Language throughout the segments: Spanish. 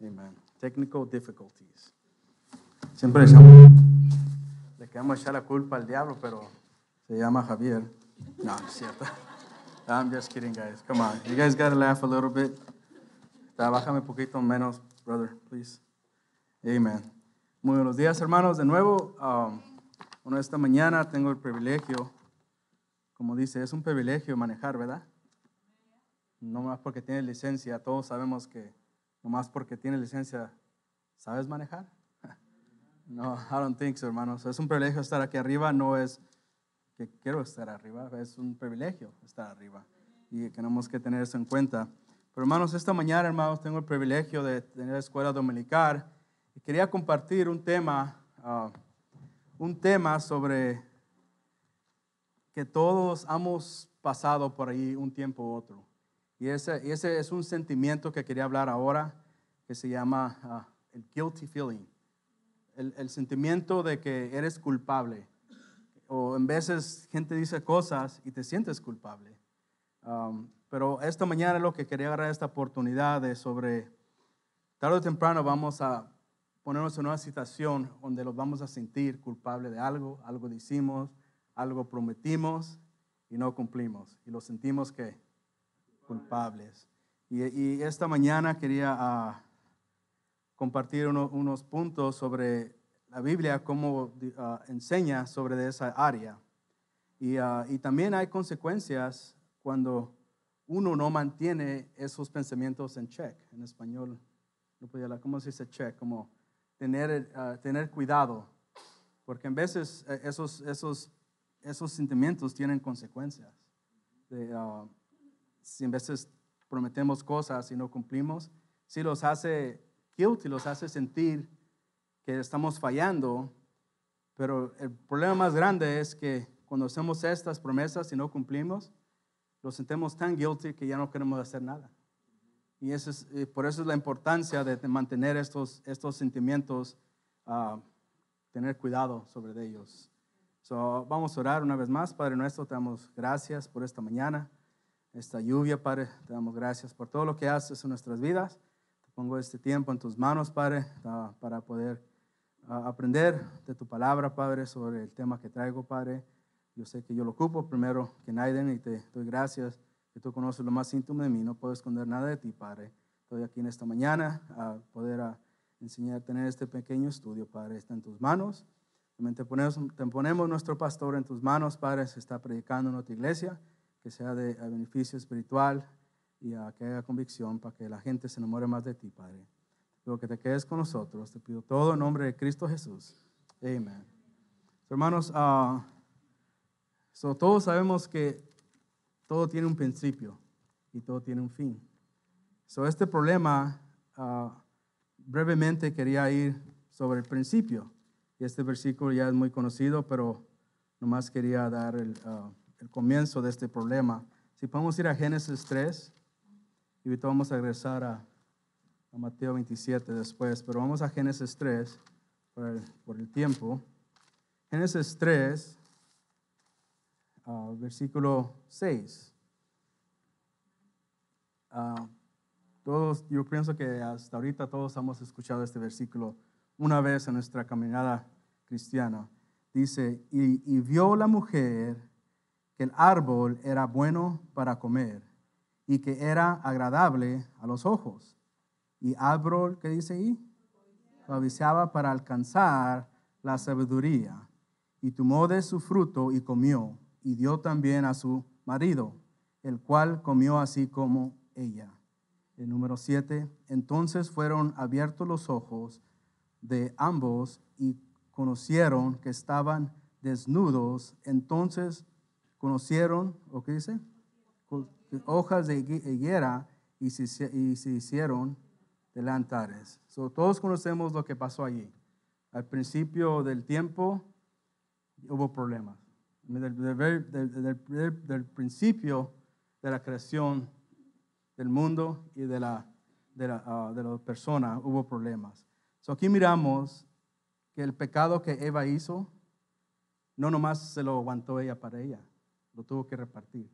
Amen. Technical difficulties. Siempre le, le queremos echar la culpa al diablo, pero se llama Javier. No, es cierto. I'm just kidding, guys. Come on. You guys gotta laugh a little bit. Trabájame un poquito menos, brother, please. Amen. Muy buenos días, hermanos. De nuevo, um, bueno, esta mañana tengo el privilegio, como dice, es un privilegio manejar, ¿verdad? no más porque tienes licencia, todos sabemos que no más porque tienes licencia, ¿sabes manejar? No, I don't think so, hermanos. Es un privilegio estar aquí arriba, no es que quiero estar arriba, es un privilegio estar arriba y tenemos que tener eso en cuenta. Pero hermanos, esta mañana, hermanos, tengo el privilegio de tener escuela dominical y quería compartir un tema, ah, un tema sobre que todos hemos pasado por ahí un tiempo u otro. Y ese, ese es un sentimiento que quería hablar ahora, que se llama ah, el guilty feeling. El, sentimiento de que eres culpable. O en veces gente dice cosas y te sientes culpable. Um, pero esta mañana lo que quería agarrar esta oportunidad de sobre, tarde o temprano vamos a ponernos en una situación donde los vamos a sentir culpable de algo, algo hicimos algo prometimos y no cumplimos. Y lo sentimos que culpables. Y, esta mañana quería ah, compartir unos puntos sobre la Biblia, cómo ah, enseña sobre esa área. Ah, y, también hay consecuencias cuando uno no mantiene esos pensamientos en check. En español, no podía ¿cómo se dice check? Como tener, tener cuidado, porque en veces eh, esos, esos, esos sentimientos tienen consecuencias de, si a veces prometemos cosas y no cumplimos, si los hace guilty, los hace sentir que estamos fallando, pero el problema más grande es que cuando hacemos estas promesas y no cumplimos, los sentimos tan guilty que ya no queremos hacer nada. Y, eso es, eh, por eso es la importancia de mantener estos, estos sentimientos, ah, tener cuidado sobre ellos. vamos a orar una vez más. Padre nuestro, te damos gracias por esta mañana esta lluvia, Padre. Te damos gracias por todo lo que haces en nuestras vidas. Te pongo este tiempo en tus manos, Padre, para poder ah, aprender de tu palabra, Padre, sobre el tema que traigo, Padre. Yo sé que yo lo ocupo primero que nadie y te doy gracias que tú conoces lo más íntimo de mí. No puedo esconder nada de ti, Padre. Estoy aquí en esta mañana a poder ah, enseñar, tener este pequeño estudio, Padre. Está en tus manos. También te ponemos, te ponemos nuestro pastor en tus manos, Padre. Se está predicando en otra iglesia sea de beneficio espiritual y a que haya convicción para que la gente se enamore más de ti, Padre. Te que te quedes con nosotros. Te pido todo en nombre de Cristo Jesús. Amén. Hermanos, ah, todos sabemos que todo tiene un principio y todo tiene un fin. Sobre este problema, ah, brevemente quería ir sobre el principio. Y este versículo ya es muy conocido, pero nomás quería dar el... Ah, el comienzo de este problema. Si podemos ir a Génesis 3 y ahorita vamos a regresar a, a Mateo 27 después, pero vamos a Génesis 3 por el, tiempo. Génesis 3, ah, versículo 6. Ah, todos, yo pienso que hasta ahorita todos hemos escuchado este versículo una vez en nuestra caminada cristiana. Dice, y, y vio la mujer que el árbol era bueno para comer y que era agradable a los ojos. Y árbol, ¿qué dice ahí? avisaba para alcanzar la sabiduría. Y tomó de su fruto y comió, y dio también a su marido, el cual comió así como ella. El número siete, entonces fueron abiertos los ojos de ambos y conocieron que estaban desnudos. Entonces conocieron, ¿o qué dice? Hojas de higuera y se, y se hicieron delantares. So, todos conocemos lo que pasó allí. Al principio del tiempo hubo problemas. Del, del, principio de la creación del mundo y de la, de la, ah, de persona hubo problemas. aquí miramos que el pecado que Eva hizo no nomás se lo aguantó ella para ella lo tuvo que repartir.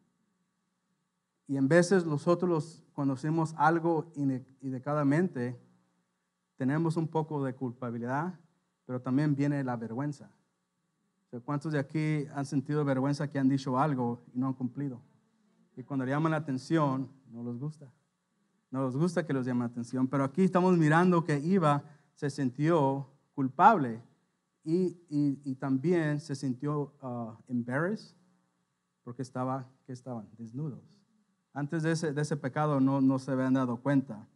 Y en veces nosotros cuando hacemos algo indecadamente, tenemos un poco de culpabilidad, pero también viene la vergüenza. ¿Cuántos de aquí han sentido vergüenza que han dicho algo y no han cumplido? Y cuando le llaman la atención, no les gusta. No les gusta que los llamen la atención. Pero aquí estamos mirando que Iba se sintió culpable y, también se sintió uh, porque estaba, que estaban? Desnudos. Antes de ese, de ese pecado no, no, se habían dado cuenta.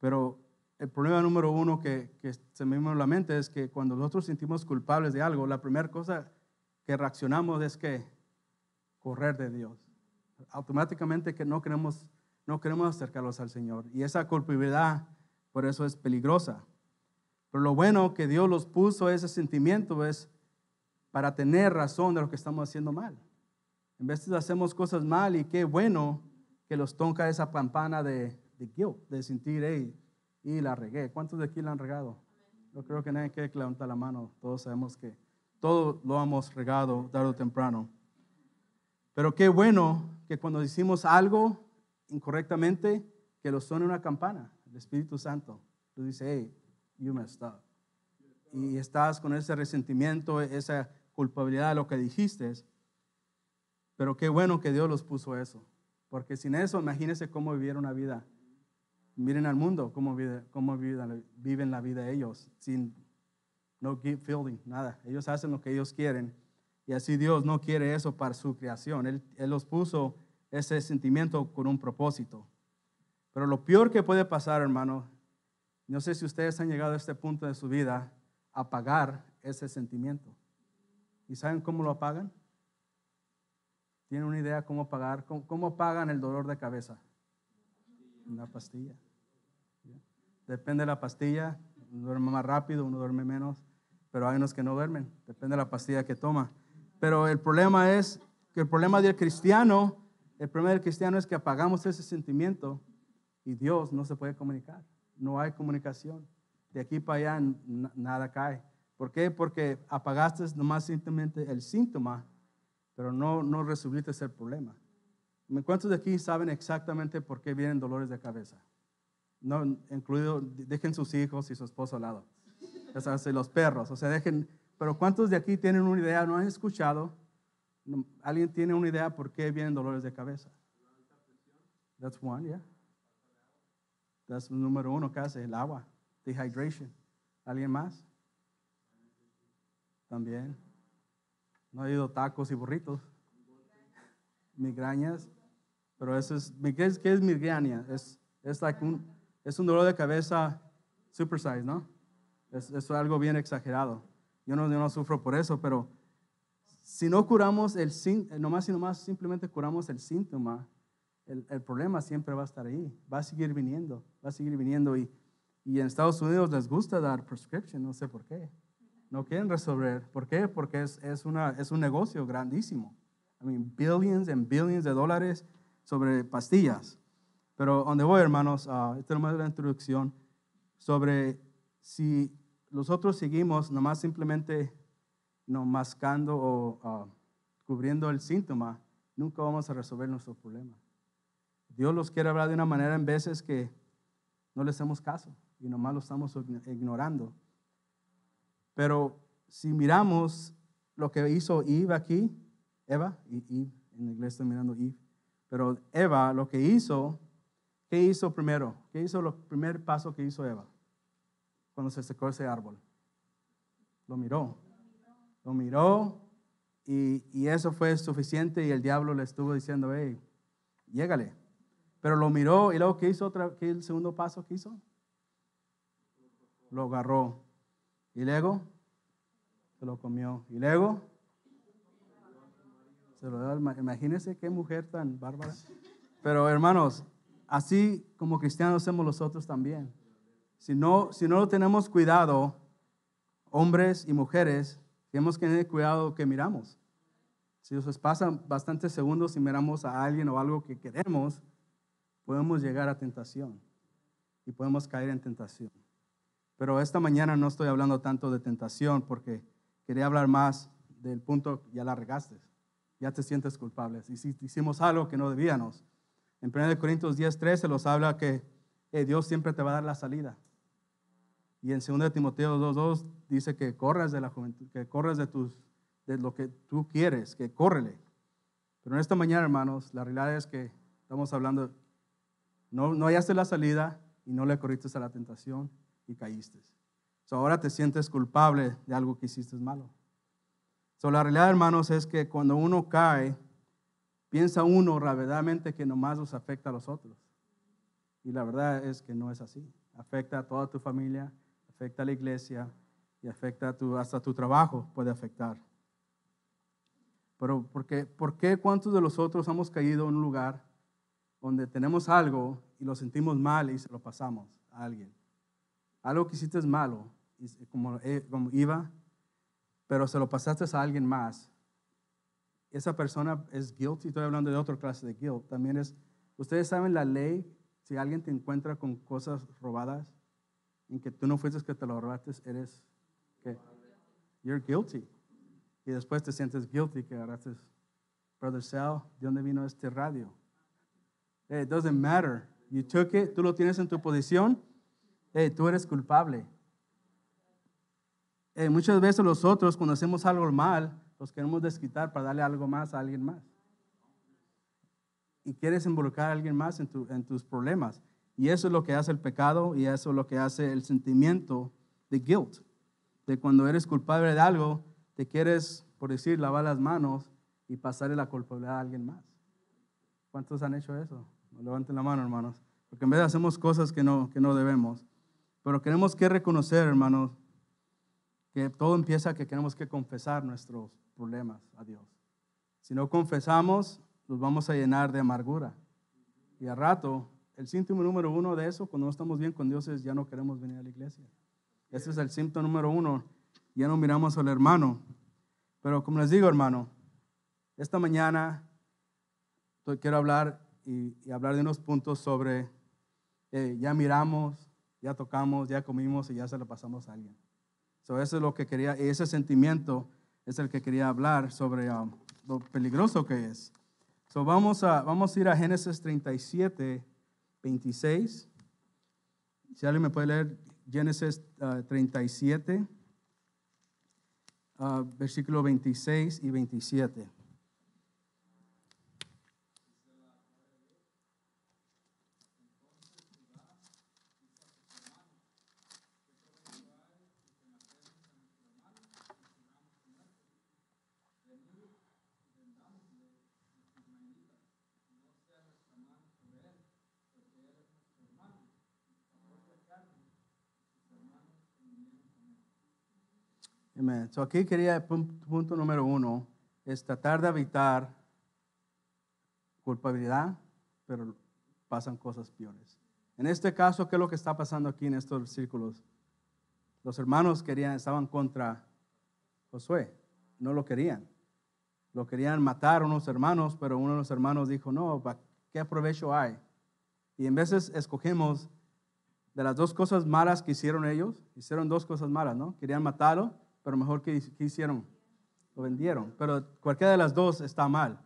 Pero el problema número uno que, que se me viene a la mente es que cuando nosotros sentimos culpables de algo, la primera cosa que reaccionamos es que correr de Dios. Automáticamente que no queremos, no queremos acercarlos al Señor. Y esa culpabilidad, por eso es peligrosa. Pero lo bueno que Dios los puso ese sentimiento es para tener razón de lo que estamos haciendo mal. En veces hacemos cosas mal y qué bueno que los toca esa campana de, de guilt, de sentir, hey, y la regué. ¿Cuántos de aquí la han regado? Yo creo que nadie quede que levanta la mano. Todos sabemos que todos lo hemos regado tarde o temprano. Pero qué bueno que cuando decimos algo incorrectamente, que lo suene una campana, el Espíritu Santo. Tú dices, hey, you messed up. Y estás con ese resentimiento, esa culpabilidad de lo que dijiste pero qué bueno que Dios los puso eso. Porque sin eso, imagínense cómo vivieron la vida. Miren al mundo, cómo, cómo viven, la vida ellos, sin no keep feeling nada. Ellos hacen lo que ellos quieren. Y así Dios no quiere eso para su creación. Él, él, los puso ese sentimiento con un propósito. Pero lo peor que puede pasar, hermano, no sé si ustedes han llegado a este punto de su vida, a apagar ese sentimiento. ¿Y saben cómo lo apagan? ¿Tiene una idea cómo pagar? ¿Cómo, cómo pagan el dolor de cabeza? Una pastilla. Depende de la pastilla, uno duerme más rápido, uno duerme menos, pero hay unos que no duermen, depende de la pastilla que toma. Pero el problema es que el problema del cristiano, el problema del cristiano es que apagamos ese sentimiento y Dios no se puede comunicar, no hay comunicación. De aquí para allá nada cae. ¿Por qué? Porque apagaste nomás simplemente el síntoma pero no, no resolviste ese problema. ¿Cuántos de aquí saben exactamente por qué vienen dolores de cabeza? No, incluido, dejen sus hijos y su esposo al lado. O sea, los perros, o sea, dejen. Pero ¿cuántos de aquí tienen una idea? ¿No han escuchado? ¿Alguien tiene una idea por qué vienen dolores de cabeza? That's one, yeah. That's número uno casi, el agua. Dehydration. ¿Alguien más? También. No he ido tacos y burritos. Migrañas. Pero eso es, ¿qué es, migraña? Es, un, es dolor de cabeza super size, ¿no? Es, es algo bien exagerado. Yo no, no sufro por eso, pero si no curamos el eh, nomás y más, simplemente curamos el síntoma, el, problema siempre va a estar ahí, va a seguir viniendo, va a seguir viniendo. Y, y en Estados Unidos les gusta dar prescription, no sé por qué. No quieren resolver. ¿Por qué? Porque es, una, es un negocio grandísimo. I mean, billions and billions de dólares sobre pastillas. Pero donde voy, hermanos, uh, esta más de la introducción sobre si nosotros seguimos nomás simplemente no mascando o ah, cubriendo el síntoma, nunca vamos a resolver nuestro problema. Dios los quiere hablar de una manera en veces que no les hacemos caso y nomás lo estamos ignorando. Pero si miramos lo que hizo Eva aquí, Eva, y Eve, en inglés estoy mirando Eve, pero Eva lo que hizo, ¿qué hizo primero? ¿Qué hizo el primer paso que hizo Eva cuando se secó ese árbol? Lo miró. Lo miró y, eso fue suficiente y el diablo le estuvo diciendo, hey, llégale. Pero lo miró y luego ¿qué hizo otra, qué el segundo paso que hizo? Lo agarró. Y luego se lo comió. Y luego se lo dio. Imagínense qué mujer tan bárbara. Pero hermanos, así como cristianos somos nosotros también. Si no, si no tenemos cuidado, hombres y mujeres, tenemos que tener cuidado que miramos. Si nos pasan bastantes segundos y miramos a alguien o algo que queremos, podemos llegar a tentación y podemos caer en tentación. Pero esta mañana no estoy hablando tanto de tentación porque quería hablar más del punto, ya la regaste, ya te sientes culpable. Y si hicimos algo que no debíamos, en 1 Corintios 10.13 se los habla que Dios siempre te va a dar la salida. Y en 2 Timoteo 2.2 dice que corres de la juventud, que corres de, tus, de lo que tú quieres, que córrele. Pero en esta mañana, hermanos, la realidad es que estamos hablando, no, no hallaste la salida y no le corriste a la tentación y caíste. ahora te sientes culpable de algo que hiciste malo. So, la realidad, hermanos, es que cuando uno cae, piensa uno rabiadamente que nomás nos afecta a los otros. Y la verdad es que no es así. Afecta a toda tu familia, afecta a la iglesia y afecta a tu, hasta tu trabajo puede afectar. Pero ¿por qué, ¿por qué cuántos de nosotros hemos caído en un lugar donde tenemos algo y lo sentimos mal y se lo pasamos a alguien? algo que hiciste es malo, como, eh, como iba, pero se lo pasaste a alguien más, esa persona es guilty, estoy hablando de otra clase de guilt, también es, ustedes saben la ley, si alguien te encuentra con cosas robadas, en que tú no fuiste que te lo robaste, eres, que, you're guilty. Y después te sientes guilty que agarraste, brother Sal, ¿de dónde vino este radio? Eh, it doesn't matter. You took it, tú lo tienes en tu posición, tú eres culpable. Eh, muchas veces nosotros cuando hacemos algo mal, los queremos desquitar para darle algo más a alguien más. Y quieres involucrar a alguien más en, tus problemas. Y eso es lo que hace el pecado y eso es lo que hace el sentimiento de guilt. De cuando eres culpable de algo, te quieres, por decir, lavar las manos y pasarle la culpabilidad a alguien más. ¿Cuántos han hecho eso? Levanten la mano, hermanos. Porque en vez de hacemos cosas que no, que no debemos. Pero tenemos que reconocer, hermanos, que todo empieza que tenemos que confesar nuestros problemas a Dios. Si no confesamos, nos vamos a llenar de amargura. Y al rato, el síntoma número uno de eso, cuando no estamos bien con Dios, es ya no queremos venir a la iglesia. Ese es el síntoma número uno. Ya no miramos al hermano. Pero como les digo, hermano, esta mañana quiero hablar y, hablar de unos puntos sobre eh, ya miramos, ya tocamos, ya comimos y ya se lo pasamos a alguien. eso es lo que quería, ese sentimiento es el que quería hablar sobre um, lo peligroso que es. So, vamos, a, vamos a ir a Génesis 37, 26. Si alguien me puede leer Génesis 37, uh, versículos uh, versículo 26 y 27. aquí quería, punto, punto número uno, es tratar de evitar culpabilidad, pero pasan cosas peores. En este caso, ¿qué es lo que está pasando aquí en estos círculos? Los hermanos querían, estaban contra Josué, no lo querían. Lo querían matar unos hermanos, pero uno de los hermanos dijo, no, ¿qué provecho hay? Y en veces escogemos de las dos cosas malas que hicieron ellos, hicieron dos cosas malas, ¿no? Querían matarlo pero mejor que, hicieron, lo vendieron. Pero cualquiera de las dos está mal,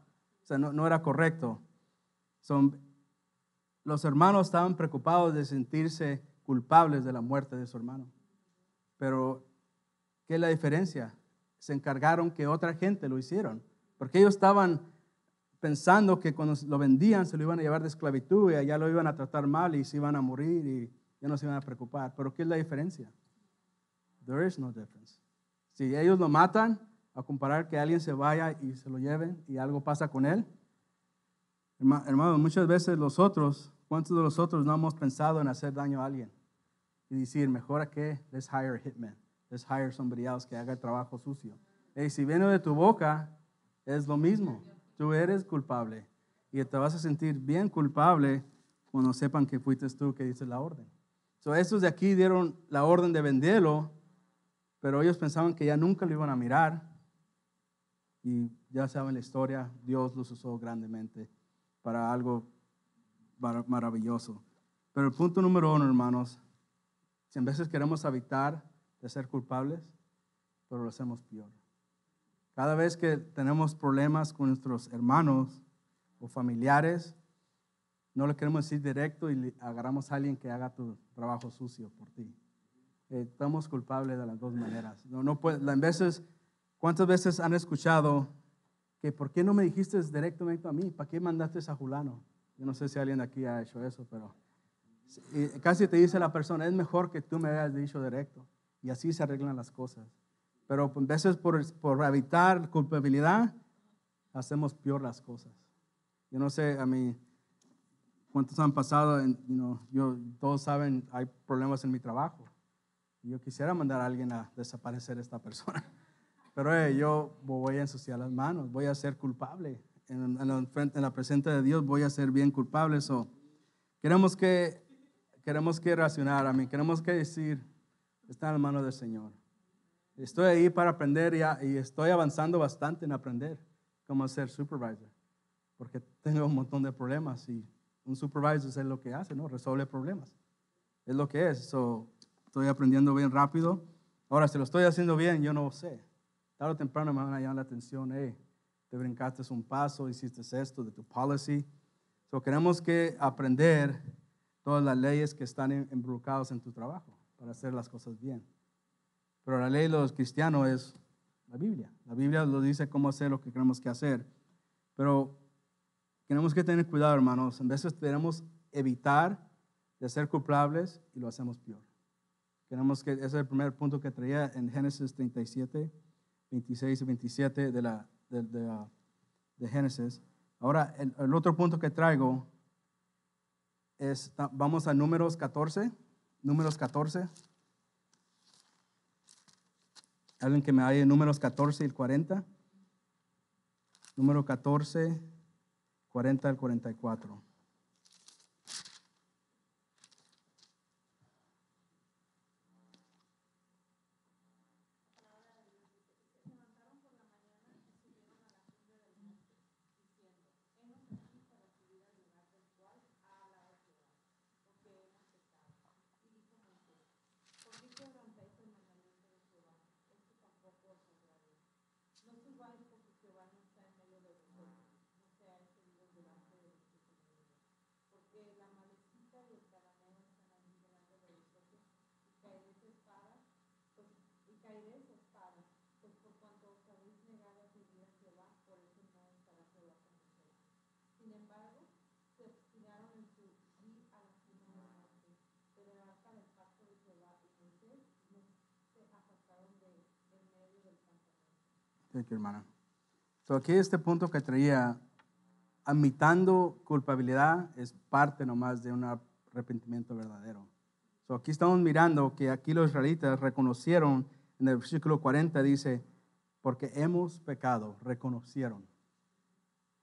o sea, no, era correcto. Son, los hermanos estaban preocupados de sentirse culpables de la muerte de su hermano. Pero, ¿qué es la diferencia? Se encargaron que otra gente lo hicieron, porque ellos estaban pensando que cuando lo vendían se lo iban a llevar de esclavitud y allá lo iban a tratar mal y se iban a morir y ya no se iban a preocupar. Pero ¿qué es la diferencia? There is no difference. Si ellos lo matan, a comparar que alguien se vaya y se lo lleven y algo pasa con él. Hermano, muchas veces los otros, ¿cuántos de los otros no hemos pensado en hacer daño a alguien? Y decir, mejor a que, les hire a hitman, let's hire somebody else que haga trabajo sucio. Y si viene de tu boca, es lo mismo. Tú eres culpable y te vas a sentir bien culpable cuando sepan que fuiste tú que dices la orden. So, estos de aquí dieron la orden de venderlo pero ellos pensaban que ya nunca lo iban a mirar. Y ya saben la historia, Dios los usó grandemente para algo maravilloso. Pero el punto número uno, hermanos, si en veces queremos evitar de ser culpables, pero lo hacemos peor. Cada vez que tenemos problemas con nuestros hermanos o familiares, no le queremos decir directo y agarramos a alguien que haga tu trabajo sucio por ti estamos eh, culpables de las dos maneras. No, no en veces, ¿cuántas veces han escuchado que por qué no me dijiste directamente a mí? ¿Para qué mandaste a Julano? Yo no sé si alguien de aquí ha hecho eso, pero casi te dice la persona, es mejor que tú me hayas dicho directo. Y así se arreglan las cosas. Pero a pues, veces por, por evitar culpabilidad, hacemos peor las cosas. Yo no sé, a mí, cuántos han pasado, yo, todos saben, hay problemas en mi trabajo. Yo quisiera mandar a alguien a desaparecer esta persona, pero eh, yo voy a ensuciar las manos, voy a ser culpable. En, la, en la, presencia de Dios voy a ser bien culpable. queremos que queremos que racionar, a mí queremos que decir, está en la manos del Señor. Estoy ahí para aprender y, y estoy avanzando bastante en aprender cómo ser supervisor, porque tengo un montón de problemas y un supervisor es lo que hace, ¿no? Resuelve problemas. Es lo que es. So, Estoy aprendiendo bien rápido. Ahora, si lo estoy haciendo bien, yo no sé. Tarde o temprano me van a llamar la atención, hey, te brincaste un paso, hiciste esto de tu policy. So, queremos que aprender todas las leyes que están involucradas en tu trabajo para hacer las cosas bien. Pero la ley de los cristianos es la Biblia. La Biblia nos dice cómo hacer lo que queremos que hacer. Pero tenemos que tener cuidado, hermanos. En veces queremos evitar de ser culpables y lo hacemos peor. Tenemos que, ese es el primer punto que traía en Génesis 37, 26 y 27 de, la, de, Génesis. Ahora, el, otro punto que traigo es, vamos a números 14, números 14. Alguien que me haya números 14 y 40. Número 14, 40 al 44. hermana. So aquí este punto que traía, admitando culpabilidad es parte nomás de un arrepentimiento verdadero. So aquí estamos mirando que aquí los israelitas reconocieron, en el versículo 40 dice, porque hemos pecado, reconocieron.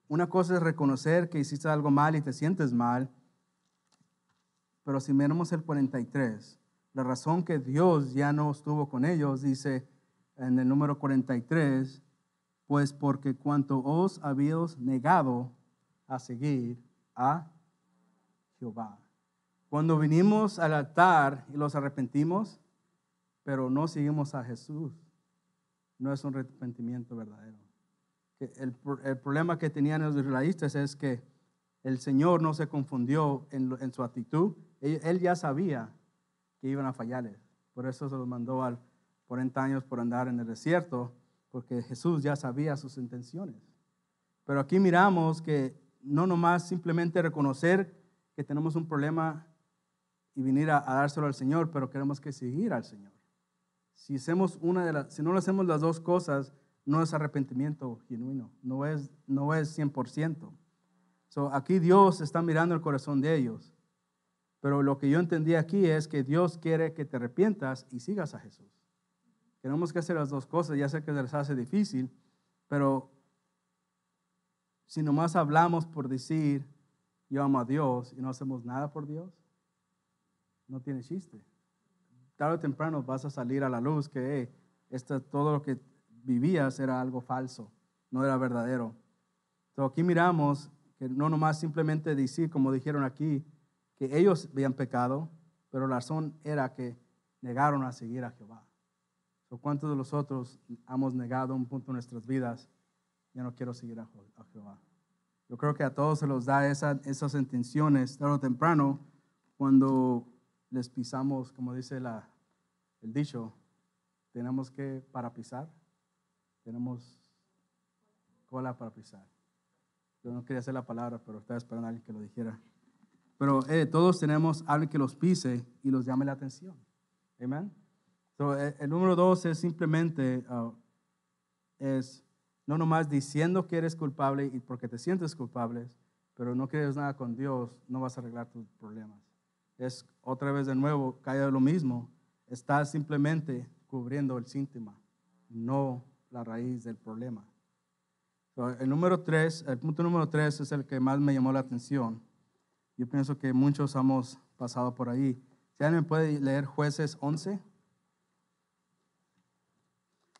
Una cosa es reconocer que hiciste algo mal y te sientes mal, pero si miramos el 43, la razón que Dios ya no estuvo con ellos, dice, en el número 43, pues porque cuanto os habéis negado a seguir a Jehová. Cuando vinimos al altar y los arrepentimos, pero no seguimos a Jesús, no es un arrepentimiento verdadero. El, problema que tenían los israelitas es que el Señor no se confundió en, su actitud. Él, él, ya sabía que iban a fallarles. Por eso se los mandó al, 40 años por andar en el desierto, porque Jesús ya sabía sus intenciones. Pero aquí miramos que no nomás simplemente reconocer que tenemos un problema y venir a, dárselo al Señor, pero queremos que seguir al Señor. Si, hacemos una de las, si no hacemos las dos cosas, no es arrepentimiento genuino, no es, no es 100%. aquí Dios está mirando el corazón de ellos. Pero lo que yo entendí aquí es que Dios quiere que te arrepientas y sigas a Jesús. Tenemos que hacer las dos cosas, ya sé que les hace difícil, pero si nomás hablamos por decir, yo amo a Dios y no hacemos nada por Dios, no tiene chiste. Tarde o temprano vas a salir a la luz que esto, todo lo que vivías era algo falso, no era verdadero. Entonces aquí miramos que no nomás simplemente decir, como dijeron aquí, que ellos habían pecado, pero la razón era que negaron a seguir a Jehová. ¿Cuántos de otros hemos negado un punto en nuestras vidas? Ya no quiero seguir a, Jehová. Yo creo que a todos se los da esas intenciones tarde temprano cuando les pisamos, como dice la, el dicho, tenemos que para pisar, tenemos cola para pisar. Yo no quería hacer la palabra, pero estaba esperando a alguien que lo dijera. Pero eh, todos tenemos alguien que los pise y los llame la atención. Amén. E, el, número dos es simplemente, ah, es no nomás diciendo que eres culpable y porque te sientes culpable, pero no quieres nada con Dios, no vas a arreglar tus problemas. Es otra vez de nuevo, cae lo mismo. Estás simplemente cubriendo el síntoma, no la raíz del problema. el número tres, el punto número tres es el que más me llamó la atención. Yo pienso que muchos hemos pasado por ahí. Si alguien puede leer Jueces 11.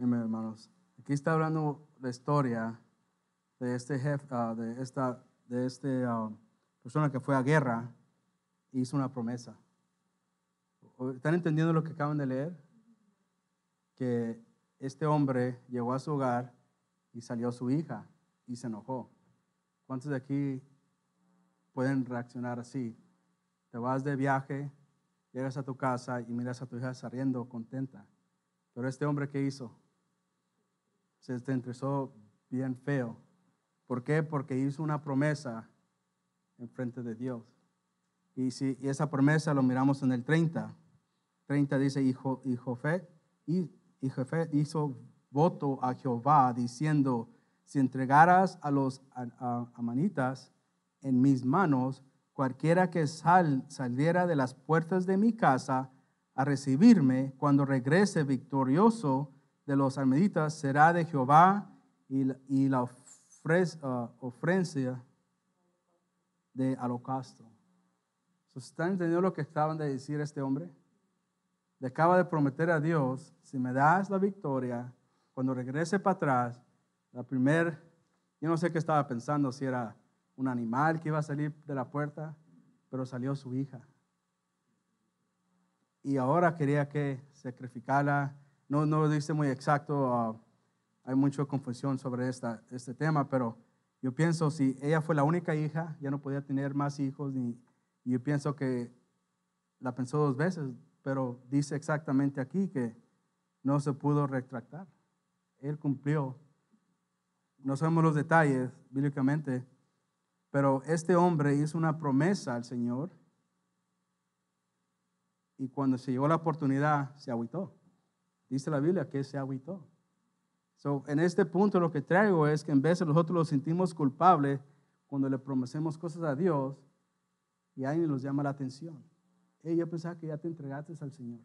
hermanos. Aquí está hablando la historia de este jefe, ah, de esta, de este, ah, persona que fue a guerra y hizo una promesa. ¿Están entendiendo lo que acaban de leer? Que este hombre llegó a su hogar y salió su hija y se enojó. ¿Cuántos de aquí pueden reaccionar así? Te vas de viaje, llegas a tu casa y miras a tu hija saliendo contenta. Pero este hombre, ¿qué hizo? se estresó bien feo. ¿Por qué? Porque hizo una promesa en frente de Dios. Y, si, esa promesa lo miramos en el 30. 30 dice, hijo hijo Fe y, y hizo voto a Jehová diciendo, si entregaras a los amanitas en mis manos, cualquiera que sal, saliera de las puertas de mi casa a recibirme cuando regrese victorioso, de los armeditas será de Jehová y la, y la uh, de holocausto. ¿Están entendiendo lo que estaban de decir este hombre? Le acaba de prometer a Dios, si me das la victoria, cuando regrese para atrás, la primer, yo no sé qué estaba pensando, si era un animal que iba a salir de la puerta, pero salió su hija. Y ahora quería que sacrificara no, no dice muy exacto, ah, hay mucha confusión sobre esta, este tema, pero yo pienso si ella fue la única hija, ya no podía tener más hijos, y yo pienso que la pensó dos veces, pero dice exactamente aquí que no se pudo retractar. Él cumplió. No sabemos los detalles bíblicamente, pero este hombre hizo una promesa al Señor y cuando se llegó la oportunidad se agüitó. Dice la Biblia que se agüitó. So, en este punto lo que traigo es que en vez de nosotros nos sentimos culpables cuando le prometemos cosas a Dios y alguien nos llama la atención. Ella yo pensaba que ya te entregaste al Señor.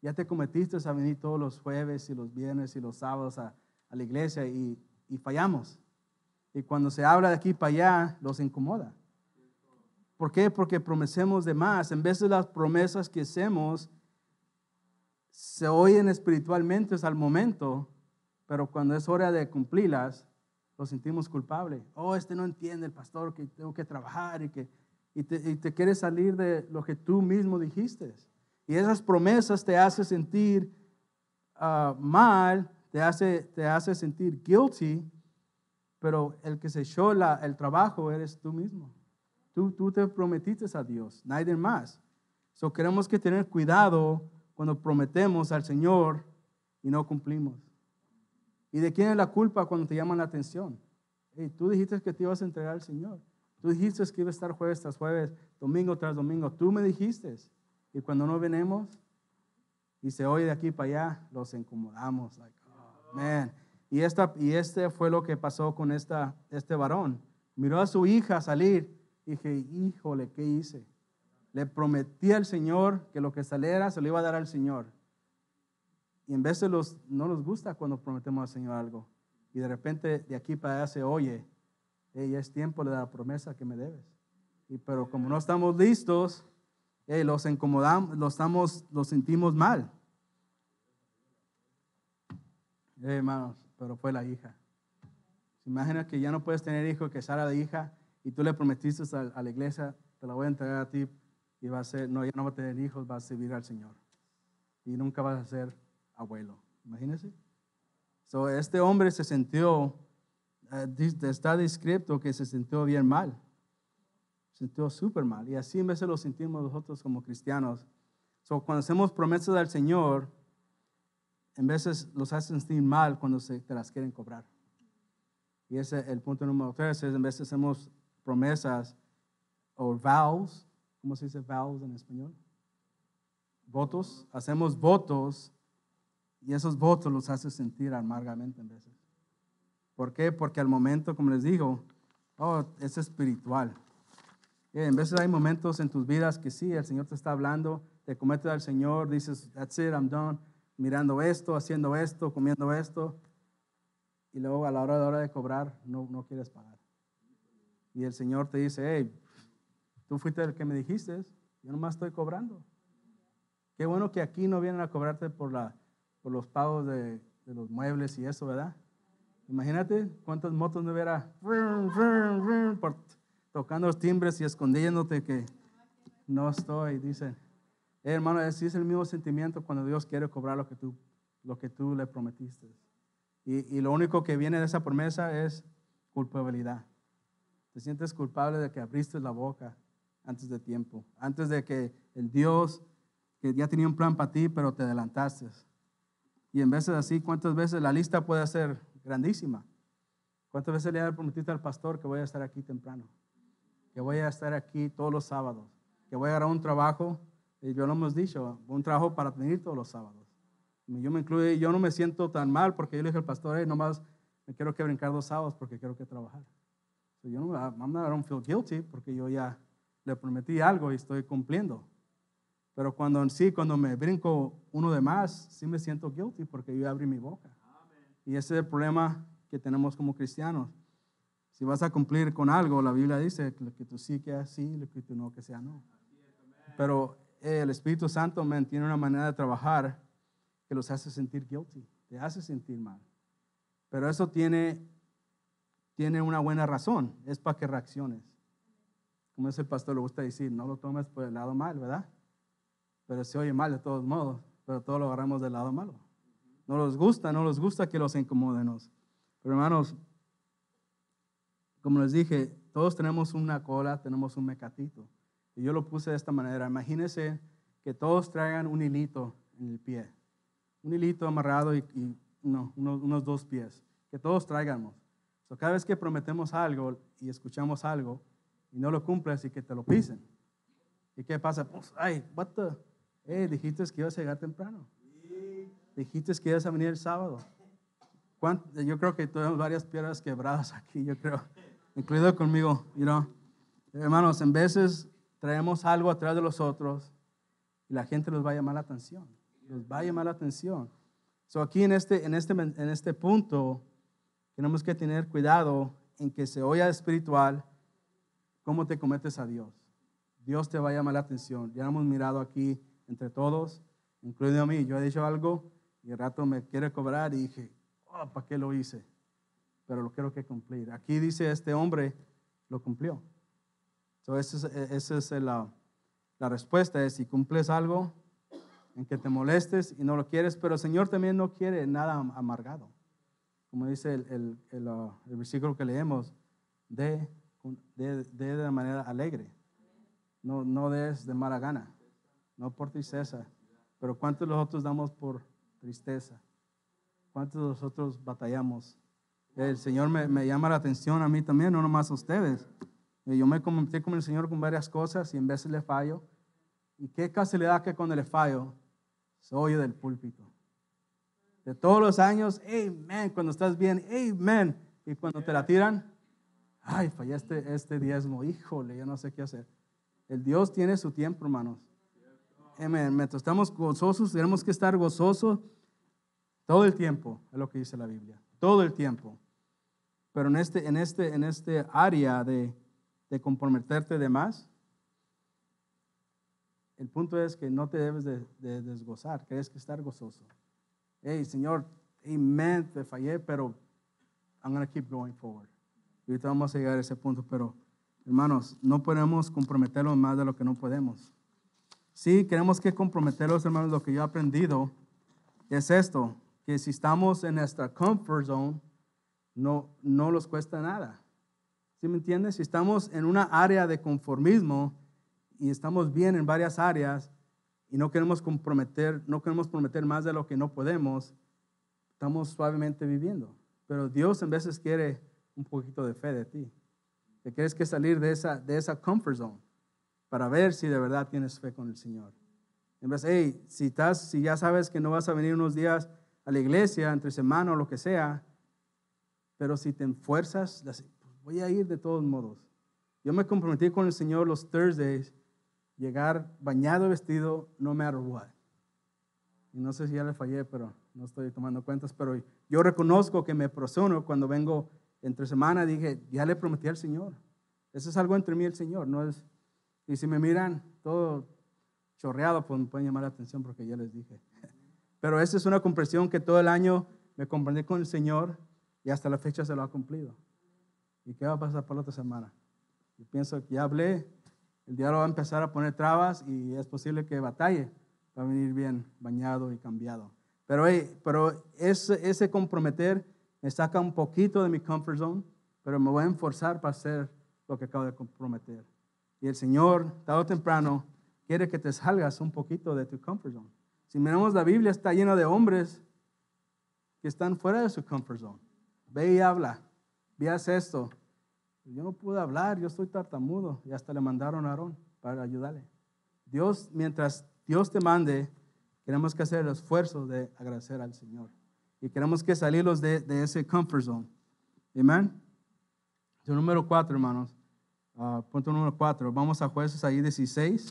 Ya te cometiste a venir todos los jueves y los viernes y los sábados a, la iglesia y, y fallamos. Y cuando se habla de aquí para allá, los incomoda. ¿Por qué? Porque prometemos de más. En vez de las promesas que hacemos, se oyen espiritualmente es al momento, pero cuando es hora de cumplirlas, lo sentimos culpable. Oh, este no entiende el pastor que tengo que trabajar y que y te, y quieres salir de lo que tú mismo dijiste. Y esas promesas te hacen sentir ah, mal, te hace, te hace sentir guilty, pero el que se echó el trabajo eres tú mismo. Tú, tú te prometiste a Dios, nadie más. So queremos que tener cuidado cuando prometemos al Señor y no cumplimos? ¿Y de quién es la culpa cuando te llaman la atención? Hey, tú dijiste que te ibas a entregar al Señor. Tú dijiste que iba a estar jueves tras jueves, domingo tras domingo. Tú me dijiste. Y cuando no venimos y se oye de aquí para allá, los incomodamos. Oh, y, esta, y este fue lo que pasó con esta, este varón. Miró a su hija salir y dije, híjole, ¿qué hice? Le prometí al Señor que lo que saliera se lo iba a dar al Señor. Y en veces los, no nos gusta cuando prometemos al Señor algo. Y de repente de aquí para allá se oye, hey, es tiempo de la promesa que me debes. Y, pero como no estamos listos, los incomodamos, los, estamos, los sentimos mal. hermanos, pero fue la hija. ¿Se imagina que ya no puedes tener hijo que Sara de hija y tú le prometiste a la iglesia, te la voy a entregar a ti y va a ser, no, ya no va a tener hijos, va a servir al Señor. Y nunca vas a ser abuelo. Imagínense. So, este hombre se sintió, eh, está descrito que se sintió bien mal. Se sintió súper mal. Y así en veces lo sentimos nosotros como cristianos. So, cuando hacemos promesas al Señor, en veces los hacen sentir mal cuando se, te las quieren cobrar. Y ese es el punto número tres, es en veces hacemos promesas o vows ¿cómo se dice vows en español? Votos, hacemos votos y esos votos los hace sentir amargamente en veces. ¿Por qué? Porque al momento, como les digo, oh, es espiritual. Eh, en veces hay momentos en tus vidas que sí, el Señor te está hablando, te comete al Señor, dices, that's it, I'm done, mirando esto, haciendo esto, comiendo esto, y luego a la hora, de cobrar no, no quieres pagar. Y el Señor te dice, hey, Tú fuiste el que me dijiste, yo nomás estoy cobrando. Qué bueno que aquí no vienen a cobrarte por, la, por los pagos de, los muebles y eso, ¿verdad? Imagínate cuántas motos no hubiera tocando los timbres y escondiéndote que no estoy, dicen. Eh, hermano, así es el mismo sentimiento cuando Dios quiere cobrar lo que tú, lo que tú le prometiste. Y, y lo único que viene de esa promesa es culpabilidad. Te sientes culpable de que abriste la boca, antes de tiempo, antes de que el Dios que ya tenía un plan para ti, pero te adelantaste. Y en veces así, ¿cuántas veces la lista puede ser grandísima? ¿Cuántas veces le prometiste al pastor que voy a estar aquí temprano? Que voy a estar aquí todos los sábados, que voy a agarrar un trabajo, y yo lo hemos dicho, un trabajo para venir todos los sábados. Yo me incluyo, yo no me siento tan mal porque yo le dije al pastor, no nomás me quiero que brincar dos sábados porque quiero que trabajar. yo no, me I don't feel guilty porque yo ya le prometí algo y estoy cumpliendo. Pero cuando en sí, cuando me brinco uno de más, sí me siento guilty porque yo abrí mi boca. Y ese es el problema que tenemos como cristianos. Si vas a cumplir con algo, la Biblia dice que lo que tú sí que así, lo que tú no que sea no. Pero el Espíritu Santo man, tiene una manera de trabajar que los hace sentir guilty, te hace sentir mal. Pero eso tiene, tiene una buena razón, es para que reacciones como ese pastor le gusta decir, no lo tomes por el lado mal, ¿verdad? Pero se oye mal de todos modos, pero todos lo agarramos del lado malo. No les gusta, no les gusta que los incomodenos. Pero hermanos, como les dije, todos tenemos una cola, tenemos un mecatito. Y yo lo puse de esta manera. Imagínense que todos traigan un hilito en el pie. Un hilito amarrado y, no, unos, dos pies. Que todos traigamos. cada vez que prometemos algo y escuchamos algo, y no lo cumples y que te lo pisen. ¿Y qué pasa? Pues, ay, what the? Eh, dijiste que ibas a llegar temprano. Dijiste que ibas a venir el sábado. Yo creo que tenemos varias piedras quebradas aquí, yo creo, incluido conmigo. mira Hermanos, en veces traemos algo atrás de los otros y la gente los va a llamar la atención. Nos va a llamar la atención. So aquí en este, en, este, en este punto tenemos que tener cuidado en que se oya espiritual, cómo te cometes a Dios. Dios te va a llamar la atención. Ya hemos mirado aquí entre todos, incluido a mí. Yo he dicho algo y el rato me quiere cobrar y dije, oh, ¿para qué lo hice? Pero lo quiero que cumplir. Aquí dice este hombre, lo cumplió. Entonces, esa es, e, ah, la, respuesta, es si cumples algo en que te molestes y no lo quieres, pero el Señor también no quiere nada amargado. Como dice el, el, el ah, versículo que leemos, de de, de, manera alegre. No, no des de mala gana, no por tristeza. Pero ¿cuántos de nosotros damos por tristeza? ¿Cuántos de nosotros batallamos? El Señor me, llama la atención a mí también, no nomás a ustedes. Yo me comenté con el Señor con varias cosas y en veces le fallo. Y qué casualidad que cuando le fallo, soy del púlpito. De todos los años, amén, cuando estás bien, amén. Y cuando te la tiran, ay, fallaste este diezmo, híjole, yo no sé qué hacer. El Dios tiene su tiempo, hermanos. Mientras estamos gozosos, tenemos que estar gozosos todo el tiempo, es lo que dice la Biblia, todo el tiempo. Pero en este, en este, en este área de, de comprometerte de más, el punto es que no te debes de, desgozar, crees que estar gozoso. Hey, Señor, amen, fallé, pero I'm going to keep going forward ahorita vamos a llegar a ese punto, pero hermanos, no podemos comprometerlos más de lo que no podemos. Sí, queremos que comprometerlos, hermanos, lo que yo he aprendido es esto, que si estamos en nuestra comfort zone, no, no nos cuesta nada. ¿Sí me entiendes? Si estamos en una área de conformismo y estamos bien en varias áreas y no queremos comprometer, no queremos prometer más de lo que no podemos, estamos suavemente viviendo. Pero Dios en veces quiere un poquito de fe de ti. Te tienes que salir de esa, de esa comfort zone para ver si de verdad tienes fe con el Señor. En vez, hey, si, estás, si ya sabes que no vas a venir unos días a la iglesia, entre semana o lo que sea, pero si te enfuerzas, pues voy a ir de todos modos. Yo me comprometí con el Señor los Thursdays, llegar bañado, vestido, no matter what. Y no sé si ya le fallé, pero no estoy tomando cuentas, pero yo reconozco que me prosono cuando vengo entre semana dije, ya le prometí al Señor. Eso es algo entre mí y el Señor, no es... Y si me miran todo chorreado, pues me pueden llamar la atención porque ya les dije. Pero esa es una comprensión que todo el año me comprendí con el Señor y hasta la fecha se lo ha cumplido. ¿Y qué va a pasar para la otra semana? Yo pienso que ya hablé, el diablo va a empezar a poner trabas y es posible que batalle Va a venir bien bañado y cambiado. Pero, pero ese comprometer me saca un poquito de mi comfort zone, pero me voy a enforzar para hacer lo que acabo de comprometer. Y el Señor, tarde o temprano, quiere que te salgas un poquito de tu comfort zone. Si miramos la Biblia, está llena de hombres que están fuera de su comfort zone. Ve y habla, ve haz esto. Yo no pude hablar, yo estoy tartamudo. Y hasta le mandaron a Aarón para ayudarle. Dios, mientras Dios te mande, tenemos que hacer el esfuerzo de agradecer al Señor y queremos que salirlos de, de ese comfort zone. Amén. Número cuatro, hermanos. Ah, punto número 4 Vamos a jueces ahí 16,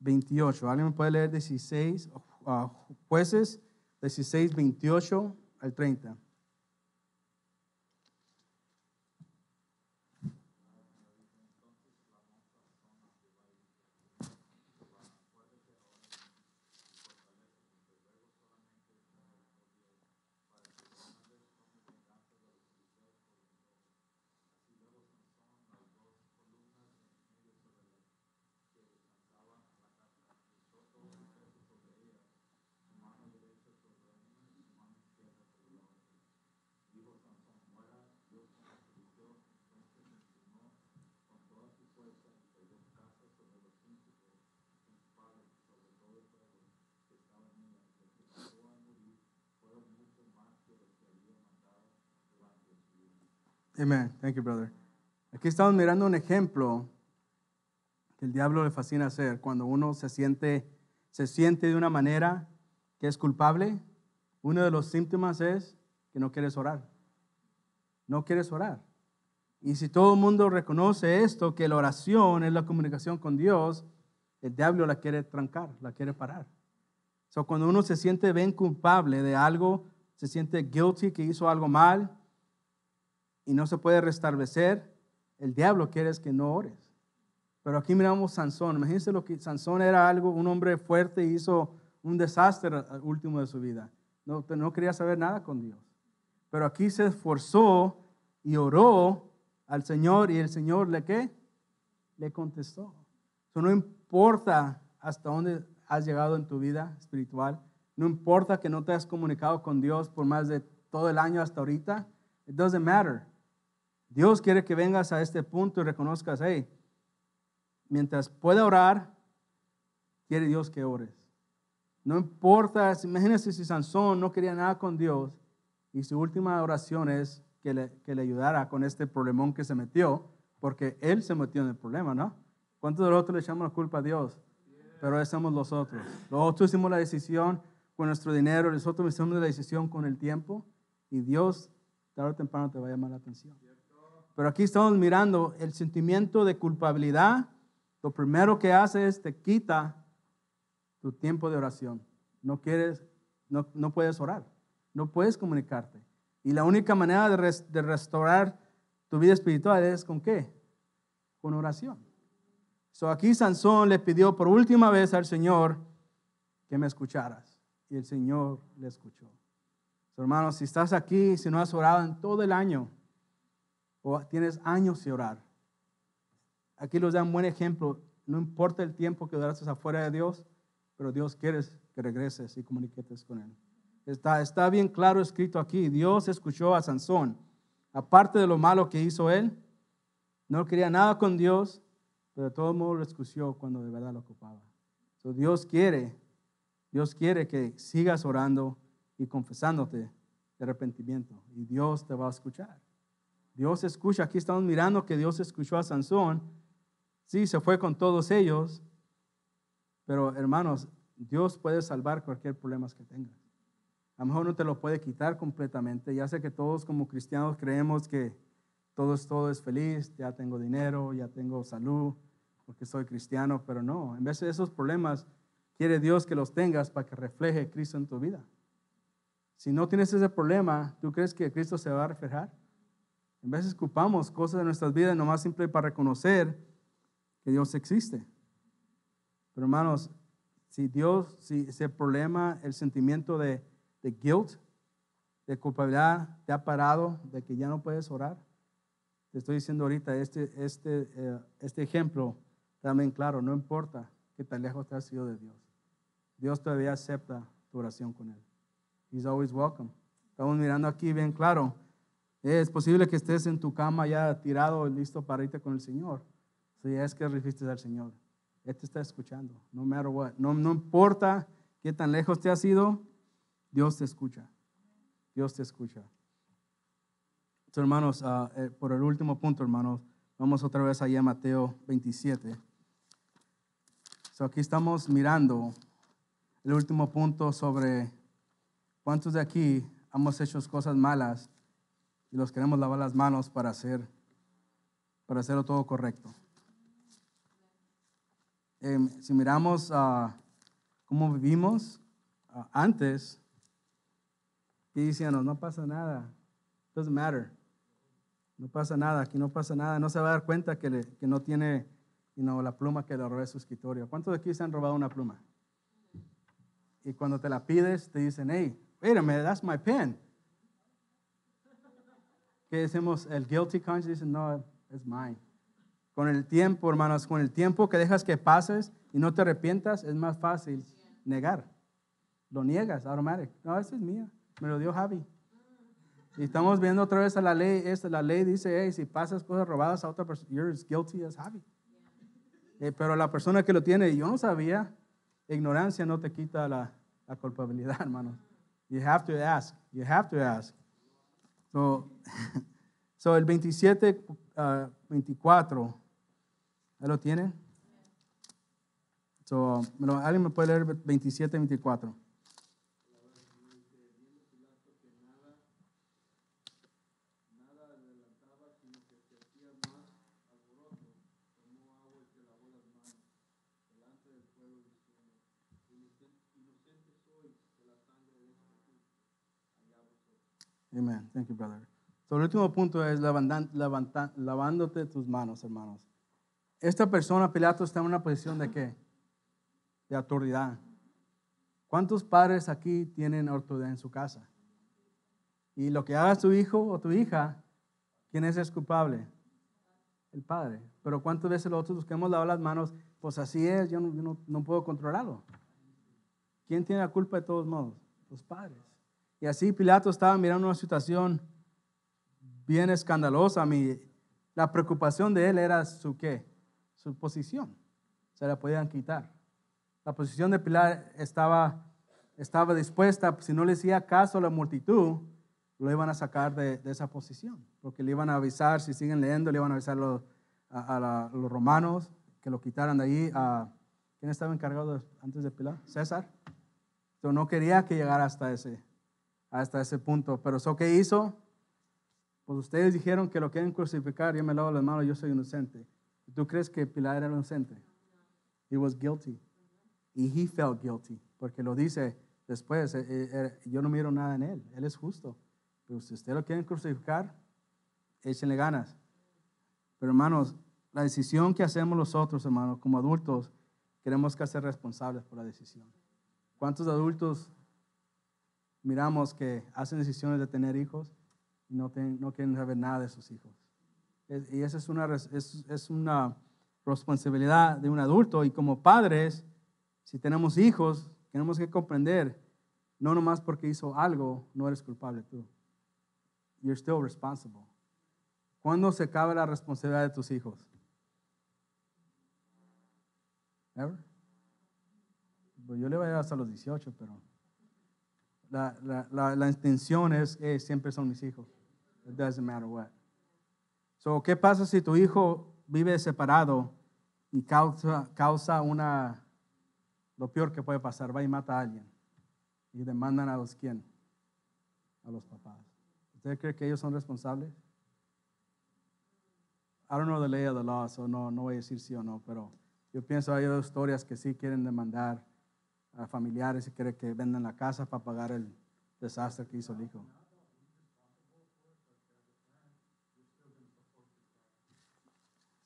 28. ¿Alguien me puede leer 16? Ah, jueces 16, 28 al 30. Amen. Thank you, brother. Aquí estamos mirando un ejemplo que el diablo le fascina hacer cuando uno se siente, se siente de una manera que es culpable. Uno de los síntomas es que no quieres orar. No quieres orar. Y si todo el mundo reconoce esto, que la oración es la comunicación con Dios, el diablo la quiere trancar, la quiere parar. So, cuando uno se siente bien culpable de algo, se siente guilty que hizo algo mal, y no se puede restablecer, el diablo quiere es que no ores. Pero aquí miramos Sansón. Imagínense lo que Sansón era algo, un hombre fuerte hizo un desastre al último de su vida. No, no quería saber nada con Dios. Pero aquí se esforzó y oró al Señor y el Señor le qué? Le contestó. no importa hasta dónde has llegado en tu vida espiritual. No importa que no te has comunicado con Dios por más de todo el año hasta ahorita. It doesn't matter. Dios quiere que vengas a este punto y reconozcas, hey, mientras pueda orar, quiere Dios que ores. No importa, imagínese si Sansón no quería nada con Dios y su última oración es que le, ayudara con este problemón que se metió, porque él se metió en el problema, ¿no? ¿Cuántos de nosotros le echamos la culpa a Dios? Pero estamos los otros. Nosotros hicimos la decisión con nuestro dinero, nosotros hicimos la decisión con el tiempo y Dios tarde o temprano te va a llamar la atención. Pero aquí estamos mirando el sentimiento de culpabilidad. Lo primero que hace es te quita tu tiempo de oración. No quieres, no, puedes orar, no puedes comunicarte. Y la única manera de, restaurar tu vida espiritual es con qué? Con oración. So aquí Sansón le pidió por última vez al Señor que me escucharas. Y el Señor le escuchó. hermanos, si estás aquí, si no has orado en todo el año, o tienes años de orar. Aquí da un buen ejemplo. No importa el tiempo que duraste afuera de Dios, pero Dios quiere que regreses y comuniques con Él. Está, bien claro escrito aquí. Dios escuchó a Sansón. Aparte de lo malo que hizo él, no quería nada con Dios, pero de todo modo lo escuchó cuando de verdad lo ocupaba. Dios quiere, Dios quiere que sigas orando y confesándote de arrepentimiento. Y Dios te va a escuchar. Dios escucha, aquí estamos mirando que Dios escuchó a Sansón. Sí, se fue con todos ellos, pero hermanos, Dios puede salvar cualquier problema que tengas. A lo mejor no te lo puede quitar completamente. Ya sé que todos como cristianos creemos que todo es, es feliz, ya tengo dinero, ya tengo salud, porque soy cristiano, pero no, en vez de esos problemas, quiere Dios que los tengas para que refleje Cristo en tu vida. Si no tienes ese problema, ¿tú crees que Cristo se va a reflejar? En veces culpamos cosas de nuestras vidas nomás simple para reconocer que Dios existe. Pero hermanos, si Dios, si ese problema, el sentimiento de, de guilt, de culpabilidad, te ha parado, de que ya no puedes orar, te estoy diciendo ahorita, este, este, eh, este ejemplo, también claro, no importa qué tan lejos te has sido de Dios. Dios todavía acepta tu oración con Él. He's always welcome. Estamos mirando aquí bien claro es posible que estés en tu cama ya tirado, listo para irte con el Señor. Si es que resistes al Señor, Él te está escuchando, no matter what. No, importa qué tan lejos te has ido, Dios te escucha. Dios te escucha. hermanos, ah, eh, por el último punto, hermanos, vamos otra vez allá a Mateo 27. aquí estamos mirando el último punto sobre cuántos de aquí hemos hecho cosas malas y los queremos lavar las manos para hacer para hacerlo todo correcto. Em, si miramos a cómo vivimos antes, y decíamos, no pasa nada, doesn't matter, no pasa nada, aquí no pasa nada, no se va a dar cuenta que, que no tiene sino la pluma que le robé su escritorio. ¿Cuántos de aquí se han robado una pluma? Y cuando te la pides, te dicen, hey, wait a minute, that's my pen que decimos el guilty conscience, dicen, no, es mine. Con el tiempo, hermanos, con el tiempo que dejas que pases y no te arrepientas, es más fácil negar. Lo niegas, automatic. No, eso es mío, Me lo dio Javi. Y estamos viendo otra vez a la ley. Esta, la ley dice, hey, si pasas cosas robadas a otra persona, you're as guilty as Javi. Eh, pero la persona que lo tiene, yo no sabía, ignorancia no te quita la, la culpabilidad, hermanos. You have to ask. You have to ask. So, el 27, 24, ah, ¿ya lo tiene? So, um, ¿Alguien me puede leer 27, 24? Thank you, brother. el último punto es lavándote tus manos, hermanos. Esta persona, Pilato, está en una posición de qué? De autoridad. ¿Cuántos padres aquí tienen autoridad en su casa? Y lo que haga su hijo o tu hija, ¿quién es el culpable? El padre. Pero ¿cuántas veces nosotros los que hemos lavado las manos, pues así es, yo no puedo controlarlo? ¿Quién tiene la culpa de todos modos? Los padres. Y así Pilato estaba mirando una situación bien escandalosa. Mi, la preocupación de él era su qué, su posición. Se la podían quitar. La posición de Pilar estaba, estaba dispuesta, si no le hacía caso a la multitud, lo iban a sacar de, esa posición, porque le iban a avisar, si siguen leyendo, le iban a avisar a, los romanos que lo quitaran de ahí. A, ¿Quién estaba encargado antes de Pilar? César. Pero no quería que llegara hasta ese, hasta ese punto. Pero eso que hizo? Pues ustedes dijeron que lo quieren crucificar, yo me lavo las manos, yo soy inocente. ¿Tú crees que Pilar era inocente? He was guilty. Y he felt guilty, porque lo dice después, eh, eh, eh, yo no miro nada en él, él es justo. Pero si ustedes lo quieren crucificar, échenle ganas. Pero hermanos, la decisión que hacemos nosotros, hermanos, como adultos, queremos que ser responsables por la decisión. ¿Cuántos adultos miramos que hacen decisiones de tener hijos y no, no quieren saber nada de sus hijos. y esa es una, es, una responsabilidad de un adulto y como padres, si tenemos hijos, tenemos que comprender, no nomás porque hizo algo, no eres culpable tú. You're still responsible. ¿Cuándo se acaba la responsabilidad de tus hijos? ¿Ever? Pues yo le voy a hasta los 18, pero la, la, la, intención es, eh, siempre son mis hijos. It doesn't matter what. So, ¿qué pasa si tu hijo vive separado y causa, causa una, lo peor que puede pasar, va y mata a alguien? Y demandan a los quién? A los papás. ¿Usted cree que ellos son responsables? I don't know the ley of the law, so no, no voy a decir sí o no, pero yo pienso hay dos historias que sí quieren demandar a familiares y quiere que vendan la casa para pagar el desastre que hizo el hijo.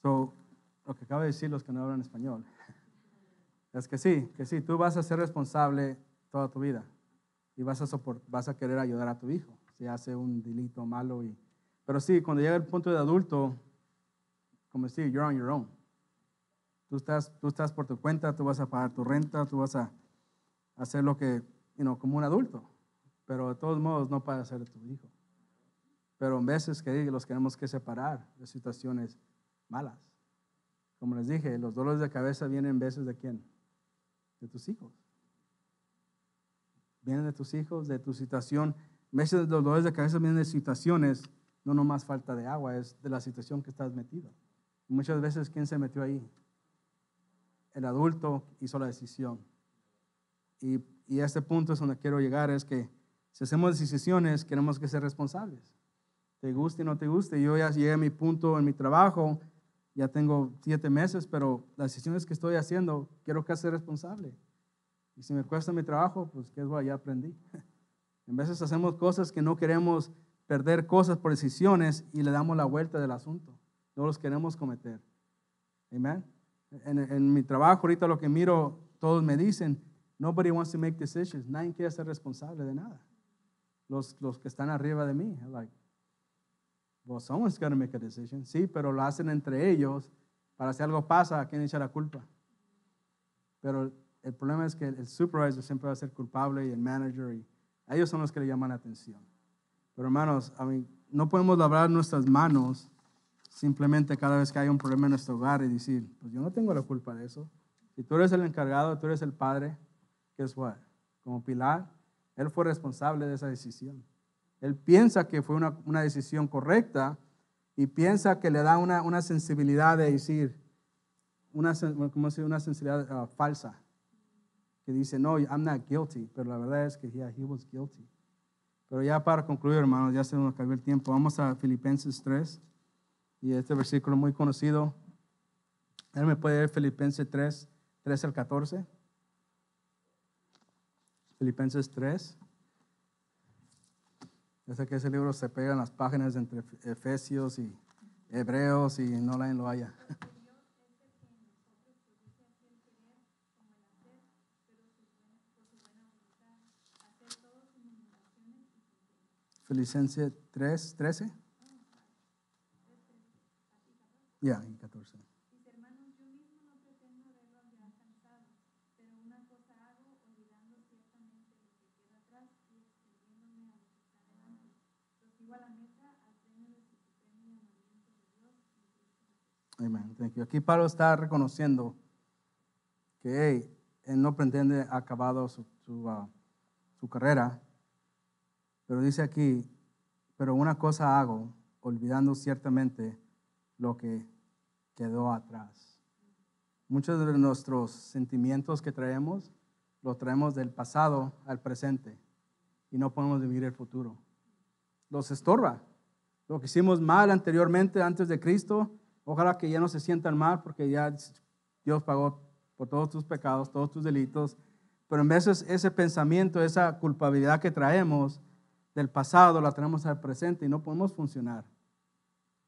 So, lo que acaba de decir los que no hablan español es que sí, que sí, tú vas a ser responsable toda tu vida y vas a, vas a querer ayudar a tu hijo si hace un delito malo. Y, pero sí, cuando llega el punto de adulto, como decir, you're on your own. Tú estás, tú estás por tu cuenta, tú vas a pagar tu renta, tú vas a hacer lo que, como un adulto, pero de todos modos no para ser tu hijo. Pero en veces que los tenemos que separar de situaciones malas. Como les dije, los dolores de cabeza vienen veces de quién? De tus hijos. Vienen de tus hijos, de tu situación. En veces los dolores de cabeza vienen de situaciones, no nomás falta de agua, es de la situación que estás metido. Muchas veces, ¿quién se metió ahí? El adulto hizo la decisión y, a este punto es donde quiero llegar, es que si hacemos decisiones, queremos que ser responsables. Te guste o no te guste. Yo ya llegué a mi punto en mi trabajo, ya tengo siete meses, pero las decisiones que estoy haciendo, quiero que sea responsable. Y si me cuesta mi trabajo, pues qué es bueno, ya aprendí. en veces hacemos cosas que no queremos perder cosas por decisiones y le damos la vuelta del asunto. No los queremos cometer. Amén. En, en mi trabajo ahorita lo que miro, todos me dicen, Nobody wants to make decisions. Nadie quiere ser responsable de nada. Los, los que están arriba de mí, like, well, someone's got to make a decision. Sí, pero lo hacen entre ellos para si algo pasa, ¿a quién echa la culpa? Pero el problema es que el supervisor siempre va a ser culpable y el manager, y ellos son los que le llaman la atención. Pero hermanos, no podemos labrar nuestras manos simplemente cada vez que hay un problema en nuestro hogar y decir, pues yo no tengo la culpa de eso. Si tú eres el encargado, tú eres el padre, guess what? Como Pilar, él fue responsable de esa decisión. Él piensa que fue una, una decisión correcta y piensa que le da una, una sensibilidad de decir, una, ¿cómo decir una sensibilidad ah, falsa, que dice, no, I'm not guilty, pero la verdad es que yeah, he was guilty. Pero ya para concluir, hermanos, ya se nos acabó el tiempo. Vamos a Filipenses 3 y este versículo muy conocido. Él me puede leer Filipenses 3, 3 al 14. Filipenses 3. ya sé que ese libro se pega en las páginas entre Efesios y Hebreos y no la lo haya. Filipenses 3, 13. Ya, en 14. Amen. Aquí Pablo está reconociendo que él no pretende acabado su, uh, su carrera, pero dice aquí, pero una cosa hago, olvidando ciertamente lo que quedó atrás. Muchos de nuestros sentimientos que traemos, los traemos del pasado al presente y no podemos vivir el futuro. Los estorba. Lo que hicimos mal anteriormente, antes de Cristo, Ojalá que ya no se sientan mal porque ya Dios pagó por todos tus pecados, todos tus delitos. Pero en vez de ese pensamiento, esa culpabilidad que traemos del pasado, la traemos al presente y no podemos funcionar.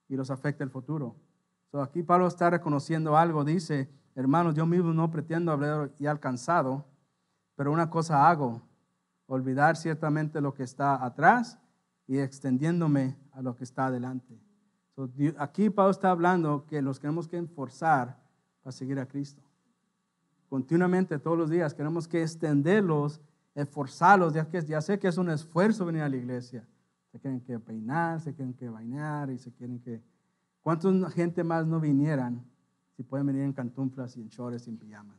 Y nos afecta el futuro. So, aquí Pablo está reconociendo algo. Dice, hermanos, yo mismo no pretendo hablar ya alcanzado, pero una cosa hago, olvidar ciertamente lo que está atrás y extendiéndome a lo que está adelante. Aquí Pablo está hablando que los tenemos que enforzar para seguir a Cristo. Continuamente, todos los días, queremos que extenderlos, esforzarlos. Ya, sé que es un esfuerzo venir a la iglesia. Se quieren que peinar, se quieren que bañar y se quieren que... ¿Cuánta gente más no vinieran si pueden venir en cantunflas y en chores y en pijamas?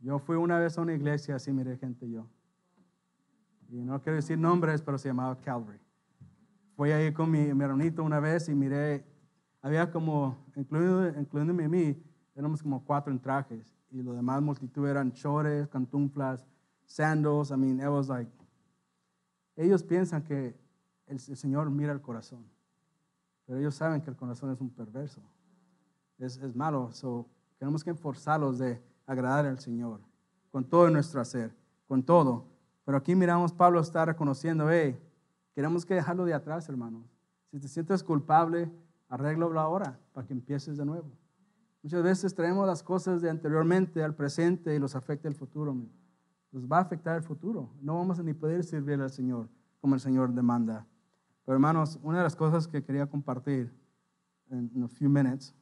Yo fui una vez a una iglesia así, miré gente yo. Y no quiero decir nombres, pero se llamaba Calvary fui ahí con mi, mi hermanito una vez y miré, había como, incluyéndome a mí, éramos como cuatro en trajes y lo demás multitud eran chores, cantunflas, sandals. I mean, it was like, ellos piensan que el, Señor mira el corazón, pero ellos saben que el corazón es un perverso, es, es malo. So, tenemos que forzarlos de agradar al Señor con todo nuestro hacer, con todo. Pero aquí miramos, Pablo está reconociendo, hey, Queremos que dejarlo de atrás, hermanos. Si te sientes culpable, la ahora para que empieces de nuevo. Muchas veces traemos las cosas de anteriormente al presente y los afecta el futuro. Nos va a afectar el futuro. No vamos a ni poder servir al Señor como el Señor demanda. Pero hermanos, una de las cosas que quería compartir en a few minutes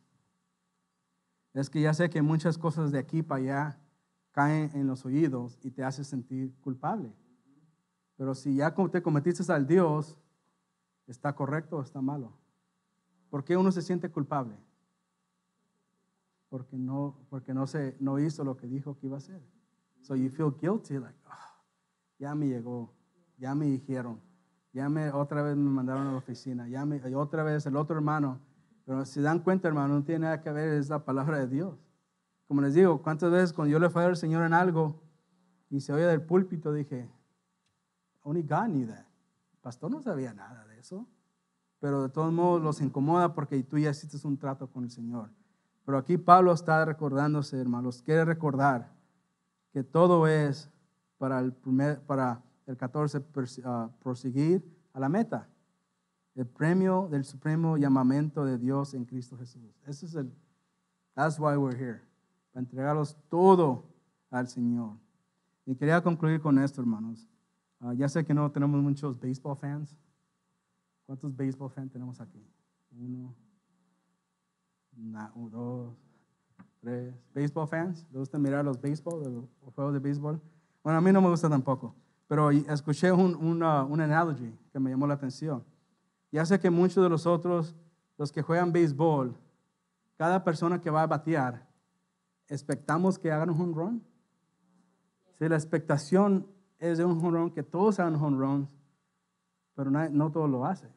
es que ya sé que muchas cosas de aquí para allá caen en los oídos y te hace sentir culpable. Pero si ya te cometiste al Dios, ¿está correcto o está malo? ¿Por qué uno se siente culpable? Porque no, porque no, se, no hizo lo que dijo que iba a hacer. So you feel guilty, like, ah, ya me llegó, ya me dijeron, ya me otra vez me mandaron a la oficina, ya me, otra vez el otro hermano. Pero si dan cuenta, hermano, no tiene nada que ver, es la palabra de Dios. Como les digo, cuántas veces cuando yo le fallo al Señor en algo y se oye del púlpito, dije, Only God knew that. El pastor no sabía nada de eso. Pero de todos modos los incomoda porque tú ya hiciste un trato con el Señor. Pero aquí Pablo está recordándose, hermanos, quiere recordar que todo es para el, para el 14 ah, proseguir a la meta. El premio del supremo llamamiento de Dios en Cristo Jesús. Ese es el, that's why we're here. Para entregarlos todo al Señor. Y quería concluir con esto, hermanos. Ah, ya sé que no tenemos muchos baseball fans. ¿Cuántos baseball fans tenemos aquí? Uno, dos, tres. ¿Baseball fans? ¿Les gusta mirar los baseball, los, juegos de béisbol? Bueno, a mí no me gusta tampoco, pero escuché un, una, una analogy que me llamó la atención. Ya sé que muchos de los otros, los que juegan béisbol, cada persona que va a batear, ¿expectamos que hagan un home run? Si la expectación es de un run que todos home runs, pero no, todos lo hacen.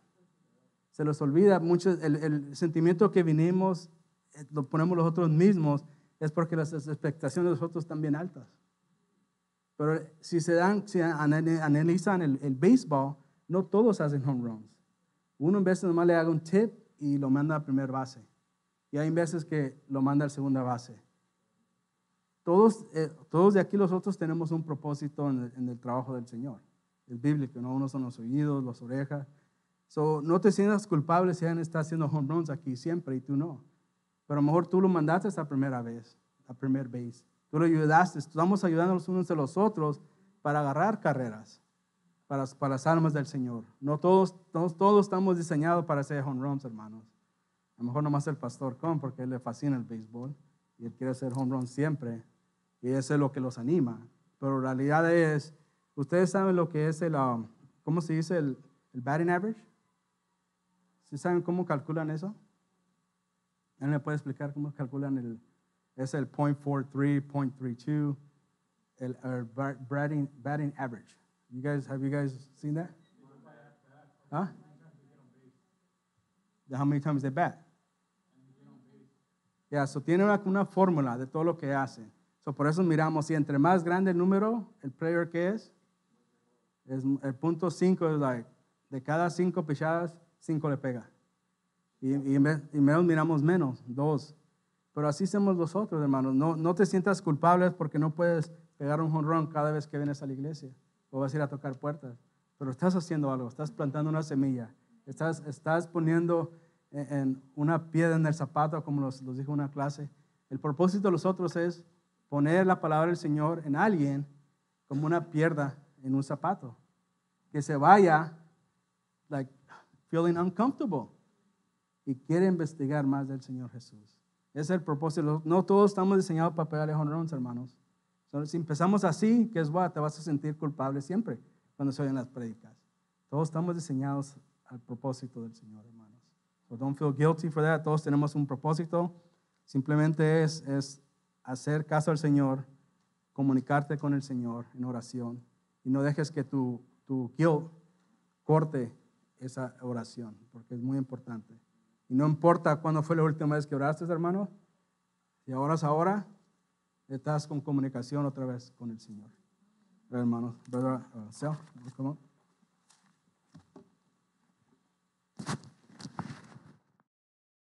Se los olvida mucho el, sentimiento que vinimos, eh, lo ponemos nosotros mismos, es porque las expectaciones de nosotros están bien altas. Pero si se dan, si analizan el, el béisbol, no todos hacen home runs. Uno en veces nomás le haga un tip y lo manda a primera base. Y hay veces que lo manda a segunda base. Todos, eh, todos de aquí los otros tenemos un propósito en el, trabajo del Señor, el bíblico, ¿no? Unos son los oídos, las orejas. So, no te sientas culpable si alguien está haciendo home runs aquí siempre y tú no. Pero a lo mejor tú lo mandaste esa primera vez, la primera vez. Tú lo ayudaste, estamos ayudando los unos a los otros para agarrar carreras, para, para las almas del Señor. No todos, todos, todos estamos diseñados para hacer home runs, hermanos. A lo mejor nomás el pastor con, porque él le fascina el béisbol y él quiere hacer home runs siempre. Y eso es lo que los anima. Pero la realidad es, ustedes saben lo que es el, um, ¿cómo se dice? El, batting average. ¿Sí saben cómo calculan eso? ¿Alguien me puede explicar cómo calculan el, es el 0.43, el, batting, average? You guys, have you guys seen that? Huh? ¿Ah? How many times they bat? Yeah, so tiene una, una fórmula de todo lo que hacen por eso miramos, y entre más grande el número, el prayer, que es, es el punto 5 es like, de cada 5 pichadas, 5 le pega. Y, menos miramos menos, dos. Pero así somos nosotros, hermanos. No, no te sientas culpable porque no puedes pegar un honrón cada vez que vienes a la iglesia o vas a ir a tocar puertas. Pero estás haciendo algo, estás plantando una semilla, estás, estás poniendo en, una piedra en el zapato, como los, los dijo una clase. El propósito de los otros es poner la palabra del Señor en alguien como una pierda en un zapato. Que se vaya, like, feeling uncomfortable. Y quiere investigar más del Señor Jesús. Ese es el propósito. No todos estamos diseñados para pegarle honrones, hermanos. si empezamos así, que es guay? Te vas a sentir culpable siempre cuando se oyen las prédicas Todos estamos diseñados al propósito del Señor, hermanos. So don't feel guilty for that. Todos tenemos un propósito. Simplemente es, es hacer caso al Señor, comunicarte con el Señor en oración y no dejes que tu, tu corte esa oración, porque es muy importante. Y no importa cuándo fue la última vez que oraste, hermano, si es ahora, estás con comunicación otra vez con el Señor. hermano brother,